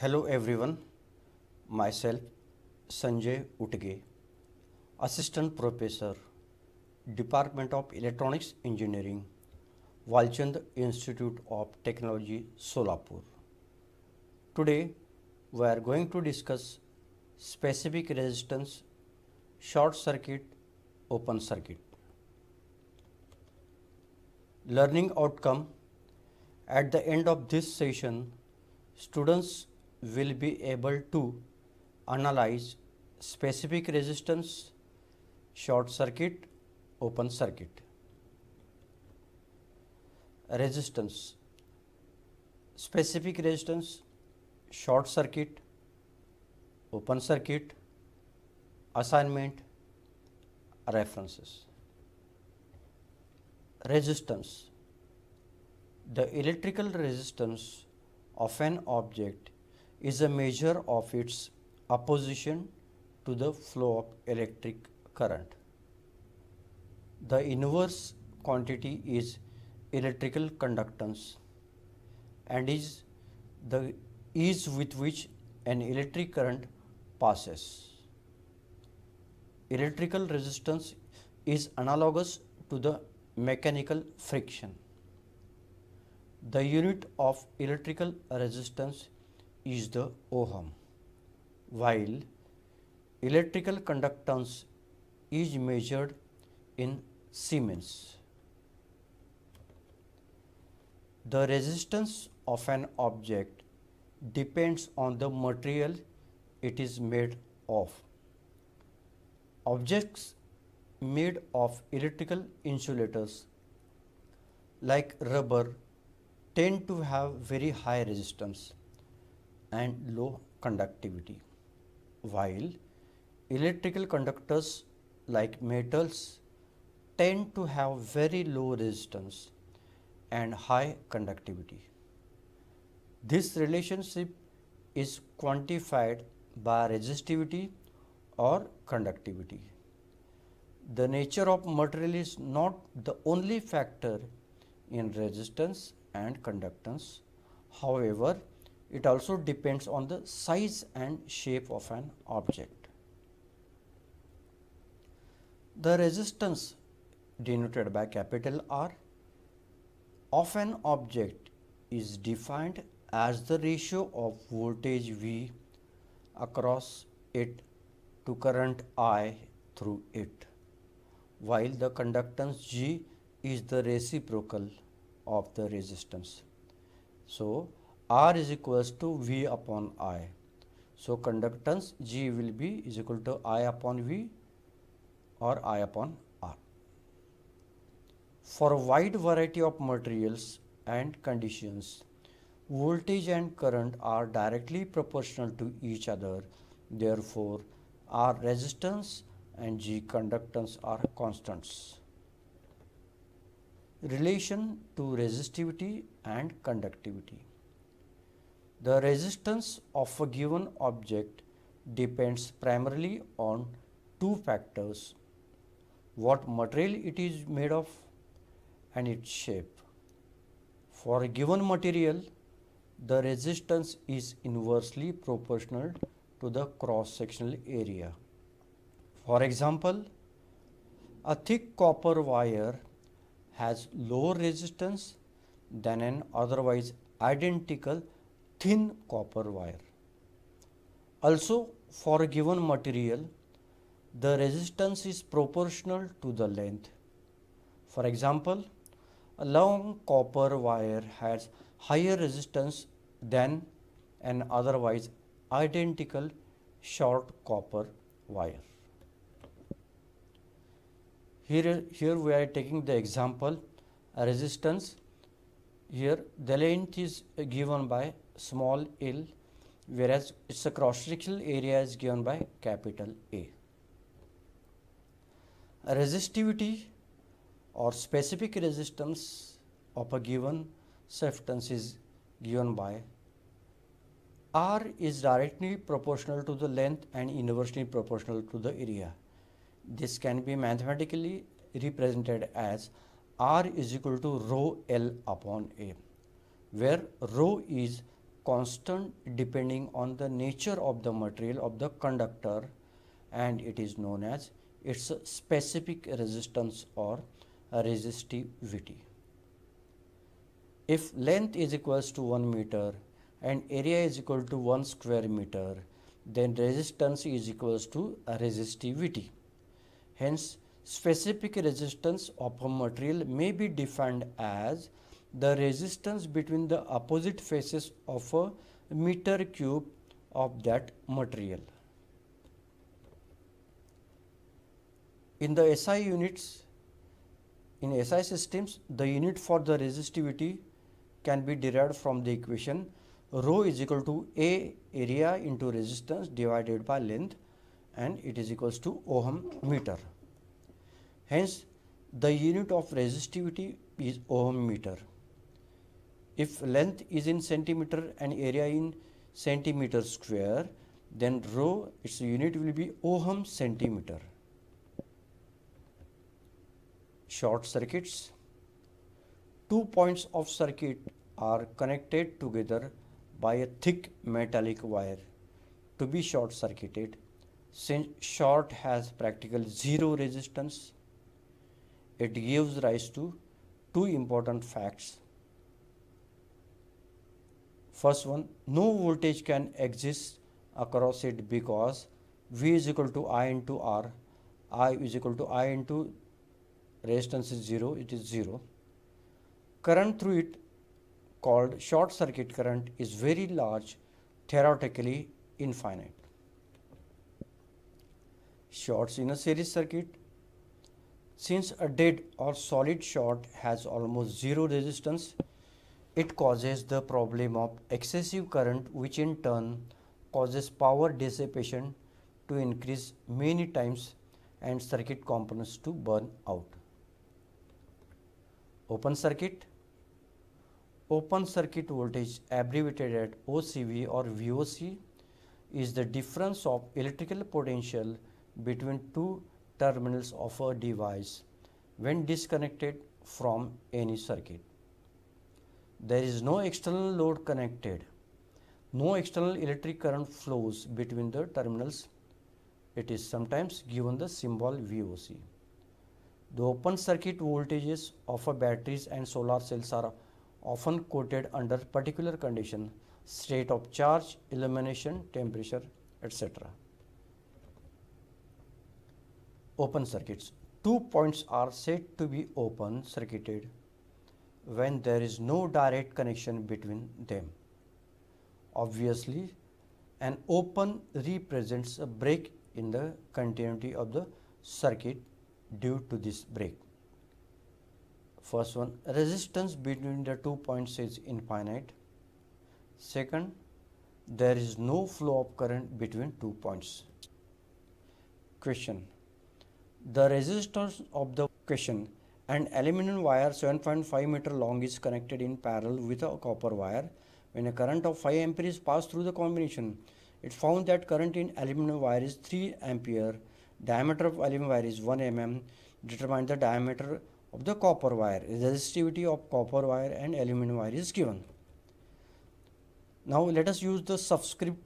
Hello everyone, myself Sanjay Utge, Assistant Professor, Department of Electronics Engineering, Walchand Institute of Technology, Solapur. Today we are going to discuss specific resistance, short circuit, open circuit. Learning outcome At the end of this session, students will be able to analyze specific resistance, short circuit, open circuit. Resistance, specific resistance, short circuit, open circuit, assignment, references. Resistance, the electrical resistance of an object is a measure of its opposition to the flow of electric current. The inverse quantity is electrical conductance and is the ease with which an electric current passes. Electrical resistance is analogous to the mechanical friction. The unit of electrical resistance is the ohm while electrical conductance is measured in Siemens. The resistance of an object depends on the material it is made of. Objects made of electrical insulators like rubber tend to have very high resistance and low conductivity. While electrical conductors like metals tend to have very low resistance and high conductivity. This relationship is quantified by resistivity or conductivity. The nature of material is not the only factor in resistance and conductance. However, it also depends on the size and shape of an object. The resistance denoted by capital R of an object is defined as the ratio of voltage V across it to current I through it, while the conductance G is the reciprocal of the resistance. So, R is equals to V upon I. So conductance G will be is equal to I upon V or I upon R. For a wide variety of materials and conditions, voltage and current are directly proportional to each other. Therefore, R resistance and G conductance are constants. Relation to resistivity and conductivity. The resistance of a given object depends primarily on two factors what material it is made of and its shape. For a given material, the resistance is inversely proportional to the cross sectional area. For example, a thick copper wire has lower resistance than an otherwise identical thin copper wire. Also for a given material, the resistance is proportional to the length. For example, a long copper wire has higher resistance than an otherwise identical short copper wire. Here, here we are taking the example a resistance here the length is uh, given by small l whereas its cross sectional area is given by capital A. Resistivity or specific resistance of a given substance is given by R is directly proportional to the length and inversely proportional to the area. This can be mathematically represented as R is equal to rho L upon A, where rho is constant depending on the nature of the material of the conductor and it is known as its specific resistance or resistivity. If length is equals to 1 meter and area is equal to 1 square meter, then resistance is equals to resistivity. Hence, Specific resistance of a material may be defined as the resistance between the opposite faces of a meter cube of that material. In the SI units, in SI systems, the unit for the resistivity can be derived from the equation rho is equal to A area into resistance divided by length and it is equals to ohm meter. Hence, the unit of resistivity is ohm meter. If length is in centimeter and area in centimeter square, then rho its unit will be ohm centimeter. Short circuits. Two points of circuit are connected together by a thick metallic wire to be short circuited since short has practically zero resistance it gives rise to two important facts. First one, no voltage can exist across it because V is equal to I into R, I is equal to I into resistance is 0, it is 0. Current through it called short circuit current is very large, theoretically infinite. Shorts in a series circuit since a dead or solid shot has almost zero resistance, it causes the problem of excessive current which in turn causes power dissipation to increase many times and circuit components to burn out. Open circuit Open circuit voltage abbreviated at OCV or VOC is the difference of electrical potential between two terminals of a device when disconnected from any circuit. There is no external load connected. No external electric current flows between the terminals. It is sometimes given the symbol VOC. The open circuit voltages of batteries and solar cells are often quoted under particular condition, state of charge, illumination, temperature, etc open circuits. Two points are said to be open circuited when there is no direct connection between them. Obviously, an open represents a break in the continuity of the circuit due to this break. First one, resistance between the two points is infinite. Second, there is no flow of current between two points. Question the resistance of the question an aluminum wire 7.5 meter long is connected in parallel with a copper wire. When a current of 5 ampere is passed through the combination, it found that current in aluminum wire is 3 ampere, diameter of aluminum wire is 1 mm, determine the diameter of the copper wire. Resistivity of copper wire and aluminum wire is given. Now let us use the subscript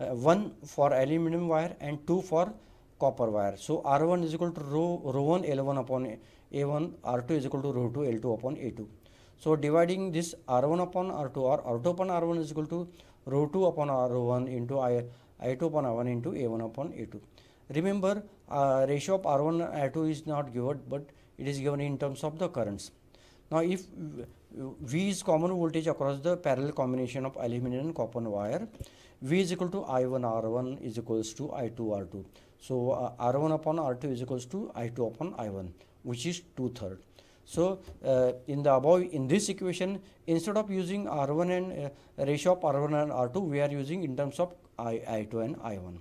uh, 1 for aluminum wire and 2 for copper wire. So, R1 is equal to rho, rho 1 L1 upon A1, R2 is equal to rho 2 L2 upon A2. So, dividing this R1 upon R2 or R2 upon R1 is equal to rho 2 upon R1 into I, I2 upon R1 into A1 upon A2. Remember, uh, ratio of R1 and R2 is not given, but it is given in terms of the currents. Now, if V is common voltage across the parallel combination of aluminum and copper wire, V is equal to I1 R1 is equals to I2 R2. So uh, R1 upon R2 is equals to I2 upon I1 which is 2 third. So uh, in the above in this equation instead of using R1 and uh, ratio of R1 and R2 we are using in terms of I, I2 and I1.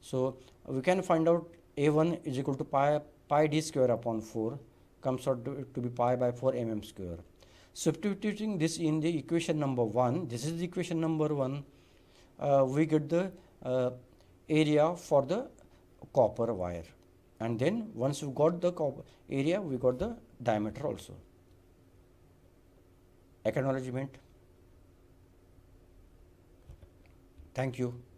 So we can find out A1 is equal to pi, pi d square upon 4 comes out to, to be pi by 4 mm square. Substituting this in the equation number 1 this is the equation number 1 uh, we get the uh, area for the copper wire and then once you got the copper area we got the diameter also acknowledgement thank you